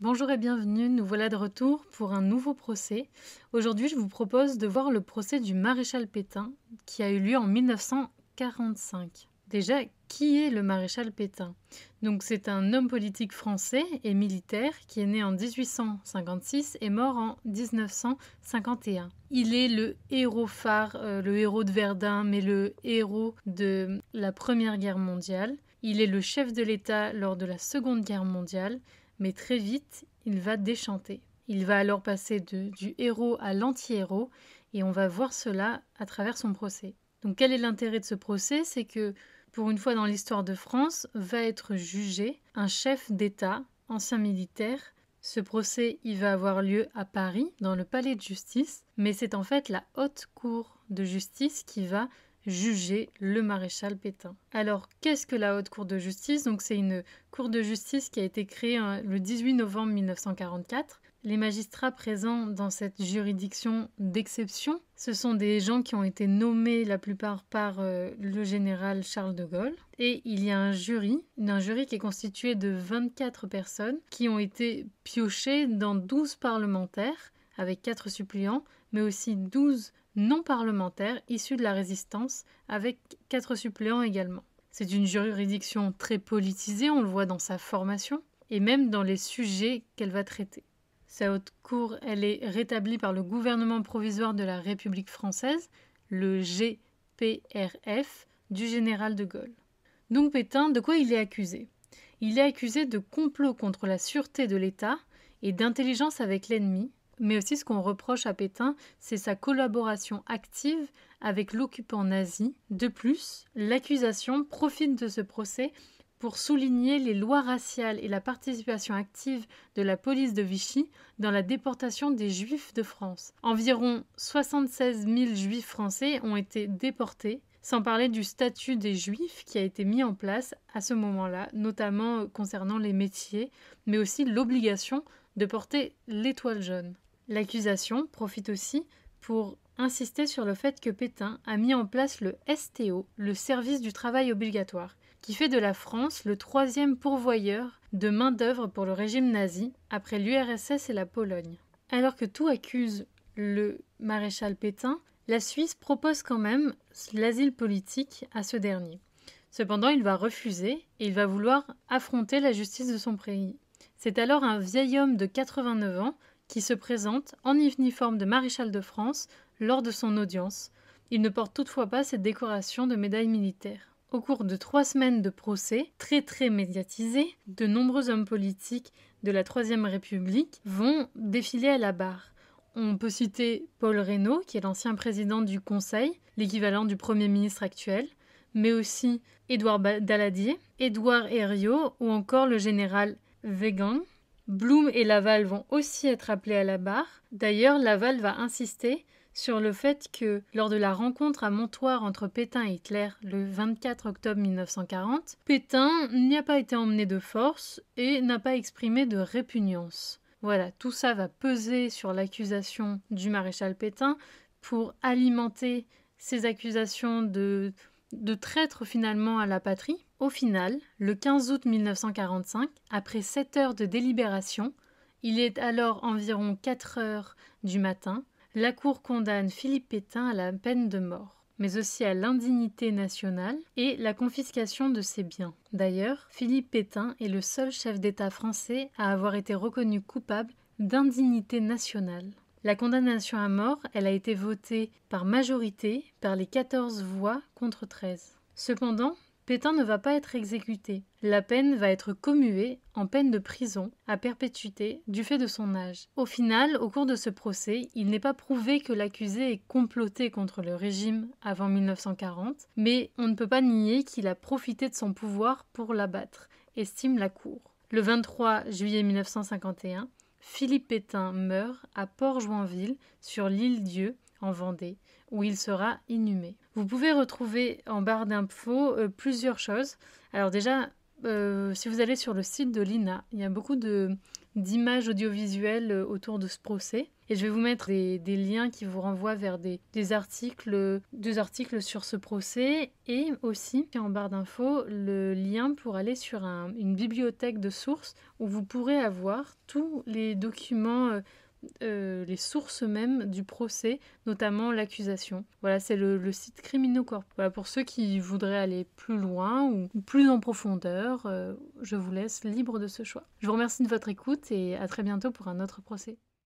Bonjour et bienvenue, nous voilà de retour pour un nouveau procès. Aujourd'hui, je vous propose de voir le procès du maréchal Pétain qui a eu lieu en 1945. Déjà, qui est le maréchal Pétain Donc, c'est un homme politique français et militaire qui est né en 1856 et mort en 1951. Il est le héros phare, euh, le héros de Verdun, mais le héros de la Première Guerre mondiale. Il est le chef de l'État lors de la Seconde Guerre mondiale mais très vite, il va déchanter. Il va alors passer du héros à l'anti-héros, et on va voir cela à travers son procès. Donc quel est l'intérêt de ce procès C'est que, pour une fois dans l'histoire de France, va être jugé un chef d'État, ancien militaire. Ce procès, il va avoir lieu à Paris, dans le palais de justice, mais c'est en fait la haute cour de justice qui va juger le maréchal Pétain. Alors, qu'est-ce que la Haute Cour de justice Donc, c'est une cour de justice qui a été créée hein, le 18 novembre 1944. Les magistrats présents dans cette juridiction d'exception, ce sont des gens qui ont été nommés la plupart par euh, le général Charles de Gaulle. Et il y a un jury, un jury qui est constitué de 24 personnes qui ont été piochées dans 12 parlementaires avec 4 suppléants, mais aussi 12 non parlementaire, issu de la résistance, avec quatre suppléants également. C'est une juridiction très politisée, on le voit dans sa formation, et même dans les sujets qu'elle va traiter. Sa haute cour, elle est rétablie par le gouvernement provisoire de la République française, le GPRF, du général de Gaulle. Donc Pétain, de quoi il est accusé Il est accusé de complot contre la sûreté de l'État et d'intelligence avec l'ennemi, mais aussi ce qu'on reproche à Pétain, c'est sa collaboration active avec l'occupant nazi. De plus, l'accusation profite de ce procès pour souligner les lois raciales et la participation active de la police de Vichy dans la déportation des Juifs de France. Environ 76 000 Juifs français ont été déportés, sans parler du statut des Juifs qui a été mis en place à ce moment-là, notamment concernant les métiers, mais aussi l'obligation de porter l'étoile jaune. L'accusation profite aussi pour insister sur le fait que Pétain a mis en place le STO, le service du travail obligatoire, qui fait de la France le troisième pourvoyeur de main-d'œuvre pour le régime nazi après l'URSS et la Pologne. Alors que tout accuse le maréchal Pétain, la Suisse propose quand même l'asile politique à ce dernier. Cependant, il va refuser et il va vouloir affronter la justice de son pays. C'est alors un vieil homme de 89 ans qui se présente en uniforme de maréchal de France lors de son audience. Il ne porte toutefois pas cette décoration de médaille militaire. Au cours de trois semaines de procès, très très médiatisés, de nombreux hommes politiques de la Troisième République vont défiler à la barre. On peut citer Paul Reynaud, qui est l'ancien président du Conseil, l'équivalent du Premier ministre actuel, mais aussi Édouard Daladier, Édouard Herriot ou encore le général vegan. Bloom et Laval vont aussi être appelés à la barre. D'ailleurs, Laval va insister sur le fait que, lors de la rencontre à Montoire entre Pétain et Hitler le 24 octobre 1940, Pétain n'y a pas été emmené de force et n'a pas exprimé de répugnance. Voilà, tout ça va peser sur l'accusation du maréchal Pétain pour alimenter ses accusations de de traître finalement à la patrie. Au final, le 15 août 1945, après 7 heures de délibération, il est alors environ 4 heures du matin, la Cour condamne Philippe Pétain à la peine de mort mais aussi à l'indignité nationale et la confiscation de ses biens. D'ailleurs, Philippe Pétain est le seul chef d'État français à avoir été reconnu coupable d'indignité nationale. La condamnation à mort, elle a été votée par majorité par les 14 voix contre 13. Cependant, Pétain ne va pas être exécuté. La peine va être commuée en peine de prison à perpétuité du fait de son âge. Au final, au cours de ce procès, il n'est pas prouvé que l'accusé ait comploté contre le régime avant 1940, mais on ne peut pas nier qu'il a profité de son pouvoir pour l'abattre, estime la Cour. Le 23 juillet 1951, Philippe Pétain meurt à Port-Joinville, sur l'île Dieu, en Vendée, où il sera inhumé. Vous pouvez retrouver en barre d'infos euh, plusieurs choses. Alors déjà, euh, si vous allez sur le site de l'INA, il y a beaucoup de, d'images audiovisuelles euh, autour de ce procès. Et je vais vous mettre des, liens qui vous renvoient vers des, articles, deux articles sur ce procès et aussi en barre d'infos le lien pour aller sur une bibliothèque de sources où vous pourrez avoir tous les documents euh, euh, les sources mêmes du procès, notamment l'accusation. Voilà, c'est le, site Criminocorp. Voilà, pour ceux qui voudraient aller plus loin ou plus en profondeur, euh, je vous laisse libre de ce choix. Je vous remercie de votre écoute et à très bientôt pour un autre procès.